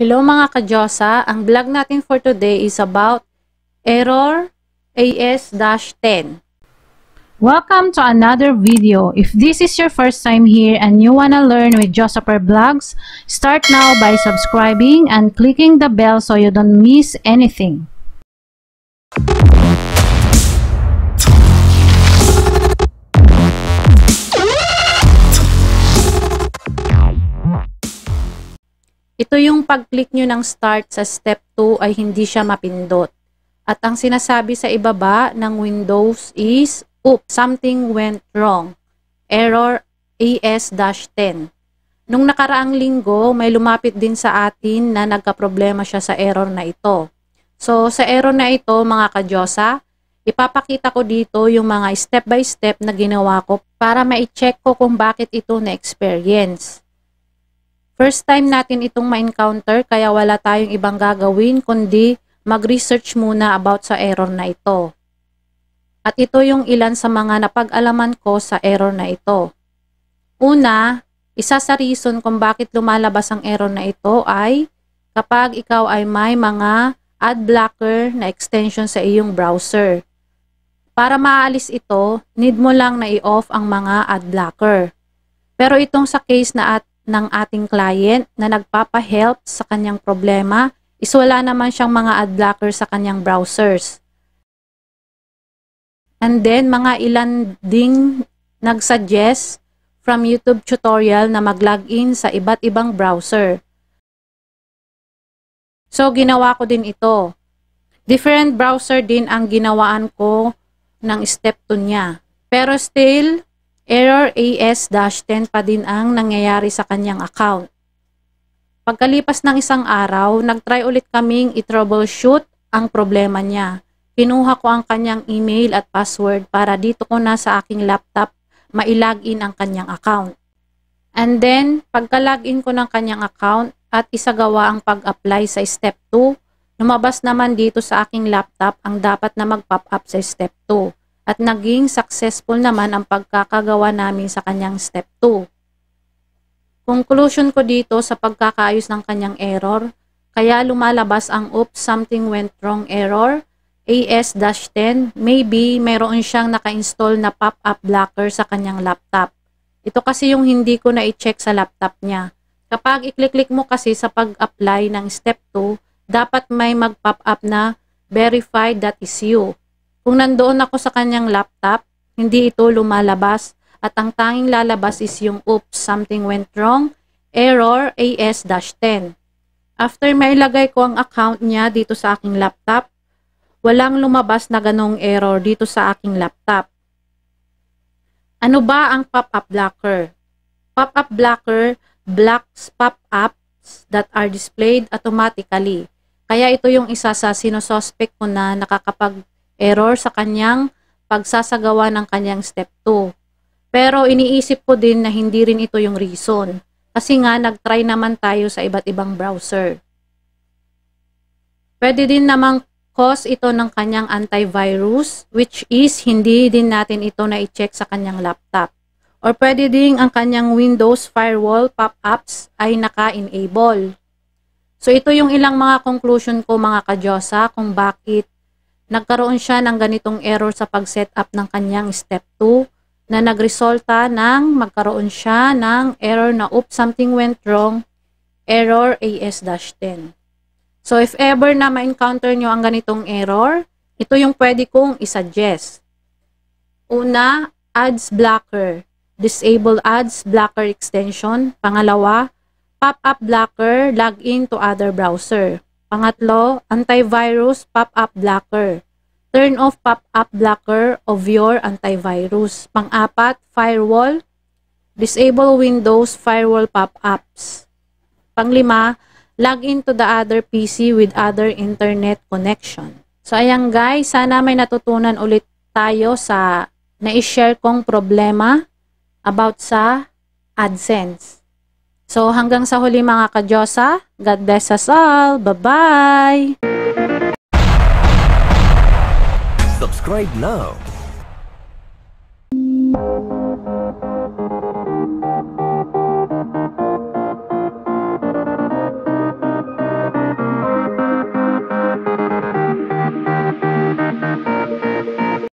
Hello mga kadyosa, ang vlog natin for today is about Error AS-10. Welcome to another video. If this is your first time here and you wanna learn with Jossaper Vlogs, start now by subscribing and clicking the bell so you don't miss anything. Ito yung pag-click nyo ng start sa step 2 ay hindi siya mapindot. At ang sinasabi sa ibaba ng Windows is, Oops, something went wrong. Error AS-10. Nung nakaraang linggo, may lumapit din sa atin na nagkaproblema siya sa error na ito. So, sa error na ito, mga kadyosa, ipapakita ko dito yung mga step-by-step -step na ginawa ko para ma-check ko kung bakit ito na-experience. First time natin itong ma-encounter kaya wala tayong ibang gagawin kundi mag-research muna about sa error na ito. At ito yung ilan sa mga napag-alaman ko sa error na ito. Una, isa sa reason kung bakit lumalabas ang error na ito ay kapag ikaw ay may mga ad blocker na extension sa iyong browser. Para maalis ito, need mo lang na i-off ang mga ad blocker. Pero itong sa case na at ng ating client na nagpapa-help sa kanyang problema is wala naman siyang mga ad blocker sa kanyang browsers. And then, mga ilan ding nagsuggest from YouTube tutorial na mag-login sa iba't ibang browser. So, ginawa ko din ito. Different browser din ang ginawaan ko ng step 2 niya. Pero still, Error AS-10 pa din ang nangyayari sa kanyang account. Pagkalipas ng isang araw, nagtry ulit kaming i-troubleshoot ang problema niya. Pinuha ko ang kanyang email at password para dito ko na sa aking laptop mailagin ang kanyang account. And then, pagka-login ko ng kanyang account at isagawa ang pag-apply sa step 2, lumabas naman dito sa aking laptop ang dapat na mag-pop up sa step 2 at naging successful naman ang pagkakagawa namin sa kanyang step 2. Conclusion ko dito sa pagkakaayos ng kanyang error, kaya lumalabas ang oops something went wrong error, AS-10, maybe mayroon siyang naka-install na pop-up blocker sa kanyang laptop. Ito kasi yung hindi ko na i-check sa laptop niya. Kapag i-click mo kasi sa pag-apply ng step 2, dapat may mag-pop up na verify that is you. Kung nandoon ako sa kanyang laptop, hindi ito lumalabas at ang tanging lalabas is yung oops, something went wrong, error AS-10. After mailagay ko ang account niya dito sa aking laptop, walang lumabas na ganong error dito sa aking laptop. Ano ba ang pop-up blocker? Pop-up blocker blocks pop-ups that are displayed automatically. Kaya ito yung isa sa sinosospect ko na nakakapag error sa kanyang pagsasagawa ng kanyang step 2. Pero iniisip ko din na hindi rin ito yung reason kasi nga nag-try naman tayo sa iba't ibang browser. Pwede din namang cause ito ng kanyang antivirus which is hindi din natin ito na-check sa kanyang laptop. Or pwede ding ang kanyang Windows firewall pop-ups ay naka-enable. So ito yung ilang mga conclusion ko mga kadyosa kung bakit nagkaroon siya ng ganitong error sa pag setup ng kanyang step 2 na nagresulta ng magkaroon siya ng error na oops, something went wrong, error AS-10. So, if ever na ma-encounter nyo ang ganitong error, ito yung pwede kong isuggest. Una, ads blocker. Disable ads blocker extension. Pangalawa, pop-up blocker, log in to other browser. Pangatlo, antivirus pop-up blocker. Turn off pop-up blocker of your antivirus. Pang-apat, firewall. Disable Windows firewall pop-ups. Panglima, log in to the other PC with other internet connection. So ayan guys, sana may natutunan ulit tayo sa na-share kong problema about sa AdSense. So hanggang sa huli mga kadyosa, God bless us all. Bye-bye! Subscribe now